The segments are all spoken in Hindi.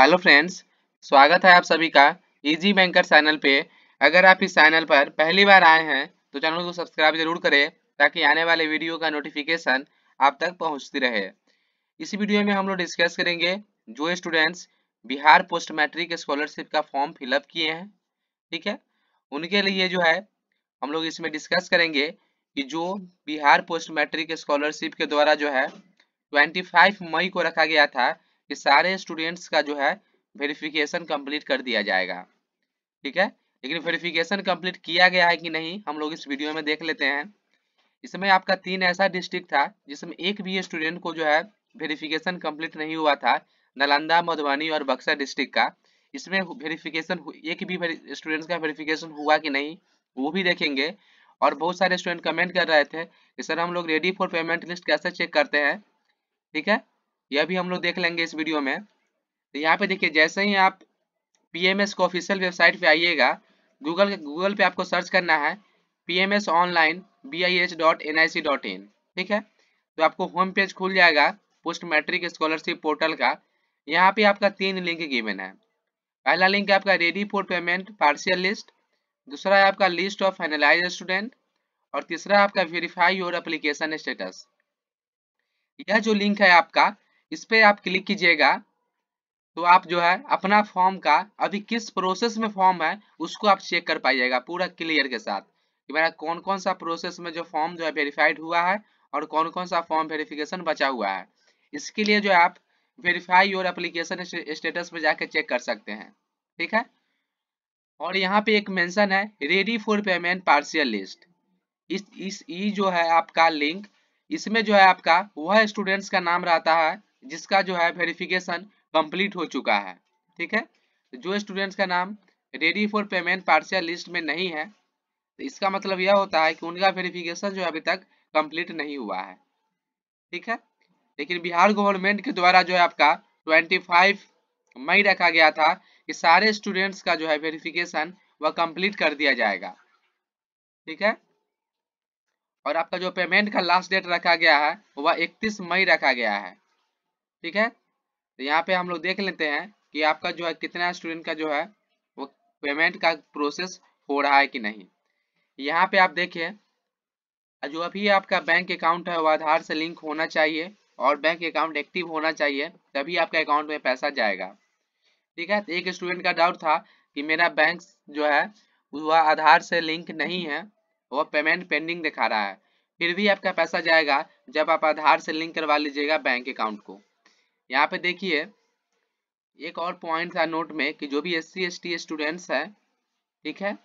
हेलो फ्रेंड्स स्वागत है आप सभी का इजी बैंकर चैनल पे अगर आप इस चैनल पर पहली बार आए हैं तो चैनल को सब्सक्राइब जरूर करें ताकि आने वाले वीडियो का नोटिफिकेशन आप तक पहुंचती रहे इसी वीडियो में हम लोग डिस्कस करेंगे जो students Bihar post matric scholarship का फॉर्म फिलअप किए हैं ठीक है उनके लिए जो है हम लोग इसमें डिस्कस करेंगे कि जो बिहार पोस्ट मैट्रिक स्कॉलरशिप के द्वारा जो है 25 मई को रखा गया था कि सारे स्टूडेंट्स का जो है वेरिफिकेशन कंप्लीट कर दिया जाएगा ठीक है लेकिन वेरिफिकेशन कंप्लीट किया गया है कि नहीं हम लोग इस वीडियो में देख लेते हैं इसमें आपका तीन ऐसा डिस्ट्रिक्ट था जिसमें एक भी स्टूडेंट को जो है वेरिफिकेशन कंप्लीट नहीं हुआ था नालंदा मधुबनी और बक्सर डिस्ट्रिक्ट का इसमें वेरिफिकेशन एक भी स्टूडेंट्स का वेरिफिकेशन हुआ कि नहीं वो भी देखेंगे और बहुत सारे स्टूडेंट कमेंट कर रहे थे कि सर हम लोग रेडी फॉर पेमेंट लिस्ट कैसे चेक करते हैं ठीक है यह भी हम लोग देख लेंगे इस वीडियो में तो यहाँ पे देखिए जैसे ही आप पी एम एस को ऑफिशियल वेबसाइट पे आइएगा गूगल गूगल पे आपको सर्च करना है P M S online B I H dot N I C dot in ठीक है तो आपको होम पेज खुल जाएगा पोस्ट मैट्रिक स्कॉलरशिप पोर्टल का यहाँ पे आपका तीन लिंक गिवन है पहला लिंक है आपका ready for payment partial list दूसरा है आपका लिस्ट ऑफ एनालाइज स्टूडेंट और तीसरा आपका वेरीफाई योर एप्लीकेशन स्टेटस यह जो लिंक है आपका इस पर आप क्लिक कीजिएगा तो आप जो है अपना फॉर्म का अभी किस प्रोसेस में फॉर्म है उसको आप चेक कर पाइएगा पूरा क्लियर के साथ कि मेरा कौन कौन सा प्रोसेस में जो फॉर्म जो है वेरीफाइड हुआ है और कौन कौन सा फॉर्म वेरिफिकेशन बचा हुआ है इसके लिए जो है आप वेरीफाई योर एप्लीकेशन स्टेटस पर जाकर चेक कर सकते हैं ठीक है और यहाँ पे एक मेंशन है ready for payment partial list इस इस ये जो है आपका लिंक इसमें जो है आपका वह स्टूडेंट्स का नाम रहता है जिसका जो है वेरिफिकेशन कंप्लीट हो चुका है ठीक है जो स्टूडेंट्स का नाम ready for payment partial list में नहीं है तो इसका मतलब यह होता है कि उनका वेरिफिकेशन जो अभी तक कंप्लीट नहीं हुआ है ठीक है लेकिन बिहार गवर्नमेंट के द्वारा जो है आपका 25 मई रखा गया था कि सारे स्टूडेंट्स का जो है वेरिफिकेशन वह कंप्लीट कर दिया जाएगा ठीक है और आपका जो पेमेंट का लास्ट डेट रखा गया है वह 31 मई रखा गया है ठीक है तो यहाँ पे हम लोग देख लेते हैं कि आपका जो है कितना स्टूडेंट का जो है वो पेमेंट का प्रोसेस हो रहा है कि नहीं यहाँ पे आप देखिए जो अभी आपका बैंक अकाउंट है वो आधार से लिंक होना चाहिए और बैंक अकाउंट एक्टिव होना चाहिए तभी आपका अकाउंट में पैसा जाएगा ठीक है तो एक स्टूडेंट का डाउट था कि मेरा बैंक जो है वह आधार से लिंक नहीं है वह पेमेंट पेंडिंग दिखा रहा है फिर भी आपका पैसा जाएगा जब आप आधार से लिंक करवा लीजिएगा बैंक अकाउंट को यहाँ पे देखिए एक और पॉइंट था नोट में कि जो भी S C S T students है ठीक है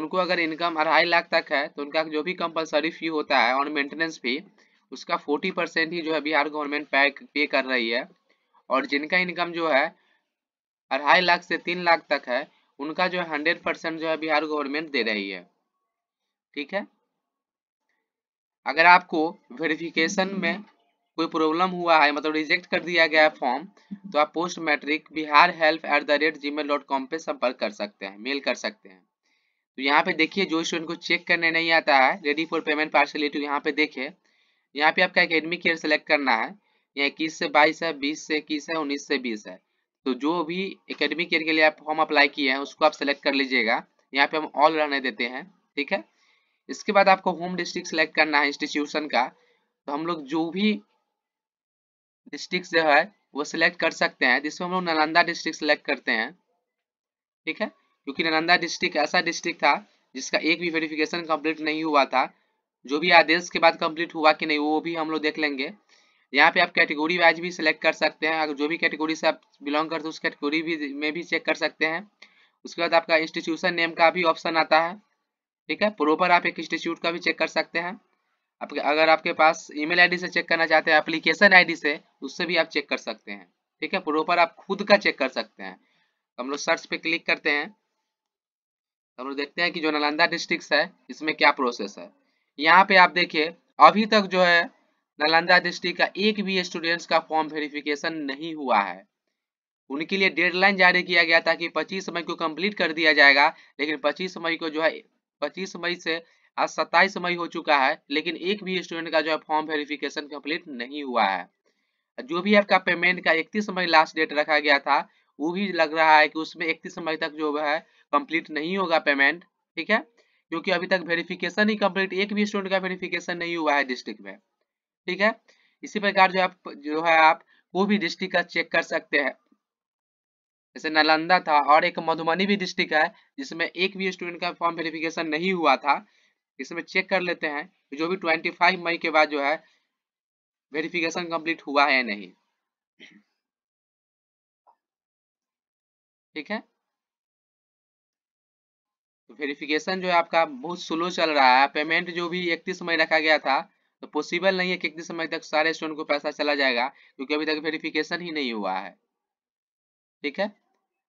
उनको अगर इनकम अढ़ाई लाख तक है तो उनका जो भी कंपलसरी फी होता है और मेंटेनेंस फी उसका फोर्टी परसेंट ही जो है बिहार गवर्नमेंट पे पे कर रही है और जिनका इनकम जो है अढ़ाई लाख से तीन लाख तक है उनका जो है हंड्रेड परसेंट जो है बिहार गवर्नमेंट दे रही है ठीक है अगर आपको वेरिफिकेशन में कोई प्रॉब्लम हुआ है मतलब रिजेक्ट कर दिया गया है फॉर्म तो आप post matric Bihar help at the rate G mail dot com पर संपर्क कर सकते हैं मेल कर सकते हैं तो यहाँ पे देखिए जो स्टूडेंट को चेक करने नहीं आता है रेडी फॉर पेमेंट पार्सलिटी यहाँ पे देखिए यहाँ पे आपका अकेडमिक ईयर सेलेक्ट करना है यहाँ इक्कीस से बाईस है बीस से इक्कीस है उन्नीस से बीस है तो जो भी अकेडमिक ईयर के लिए आप फॉर्म अप्लाई किए हैं उसको आप सेलेक्ट कर लीजिएगा यहाँ पे हम ऑल रहने देते हैं ठीक है इसके बाद आपको होम डिस्ट्रिक्ट सेलेक्ट करना है इंस्टीट्यूशन का तो हम लोग जो भी डिस्ट्रिक्ट जो है वो सिलेक्ट कर सकते हैं जिसमें हम लोग नालंदा डिस्ट्रिक्ट सेलेक्ट करते हैं ठीक है क्योंकि नालंदा डिस्ट्रिक्ट ऐसा डिस्ट्रिक्ट था जिसका एक भी वेरिफिकेशन कंप्लीट नहीं हुआ था जो भी आदेश के बाद कंप्लीट हुआ कि नहीं वो भी हम लोग देख लेंगे यहाँ पे आप कैटेगरी वाइज भी सिलेक्ट कर सकते हैं अगर जो भी कैटेगरी से आप बिलोंग करते हो उस कैटेगरी भी में भी चेक कर सकते हैं उसके बाद आपका इंस्टीट्यूशन नेम का भी ऑप्शन आता है ठीक है प्रोपर आप एक इंस्टीट्यूट का भी चेक कर सकते हैं आपके अगर आपके पास ईमेल आईडी से चेक करना चाहते हैं एप्लीकेशन आईडी से उससे भी आप चेक कर सकते हैं ठीक है प्रोपर आप खुद का चेक कर सकते हैं तो हम लोग सर्च पे क्लिक करते हैं तो हम लोग देखते हैं कि जो नालंदा डिस्ट्रिक्ट है इसमें क्या प्रोसेस है यहाँ पे आप देखिए अभी तक जो है नालंदा डिस्ट्रिक्ट का एक भी स्टूडेंट्स का फॉर्म वेरिफिकेशन नहीं हुआ है उनके लिए डेडलाइन जारी किया गया था कि 25 मई को कंप्लीट कर दिया जाएगा लेकिन 25 मई को जो है 25 मई से आज सत्ताईस मई हो चुका है लेकिन एक भी स्टूडेंट का जो है फॉर्म वेरिफिकेशन कंप्लीट नहीं हुआ है जो भी आपका पेमेंट का इकतीस मई लास्ट डेट रखा गया था वो भी लग रहा है कि उसमें इकतीस मई तक जो है कंप्लीट नहीं होगा पेमेंट ठीक है क्योंकि अभी तक वेरिफिकेशन ही कंप्लीट एक भी स्टूडेंट का वेरिफिकेशन नहीं हुआ है डिस्ट्रिक्ट में ठीक है इसी प्रकार जो आप जो है आप वो भी डिस्ट्रिक्ट का चेक कर सकते हैं जैसे नालंदा था और एक मधुबनी भी डिस्ट्रिक्ट है जिसमें एक भी स्टूडेंट का फॉर्म वेरिफिकेशन नहीं हुआ था इसमें चेक कर लेते हैं कि जो भी 25 मई के बाद जो है वेरिफिकेशन कंप्लीट हुआ है या नहीं ठीक है वेरिफिकेशन तो जो है आपका बहुत स्लो चल रहा है पेमेंट जो भी इकतीस मई रखा गया था तो पॉसिबल नहीं है कि इकतीस मई तक सारे स्टूडेंट को पैसा चला जाएगा क्योंकि अभी तक वेरिफिकेशन ही नहीं हुआ है ठीक है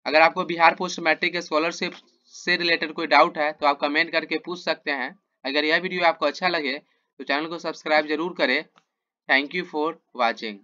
अगर आपको बिहार पोस्ट मैट्रिक स्कॉलरशिप से रिलेटेड कोई डाउट है तो आप कमेंट करके पूछ सकते हैं अगर यह वीडियो आपको अच्छा लगे तो चैनल को सब्सक्राइब जरूर करें थैंक यू फॉर वॉचिंग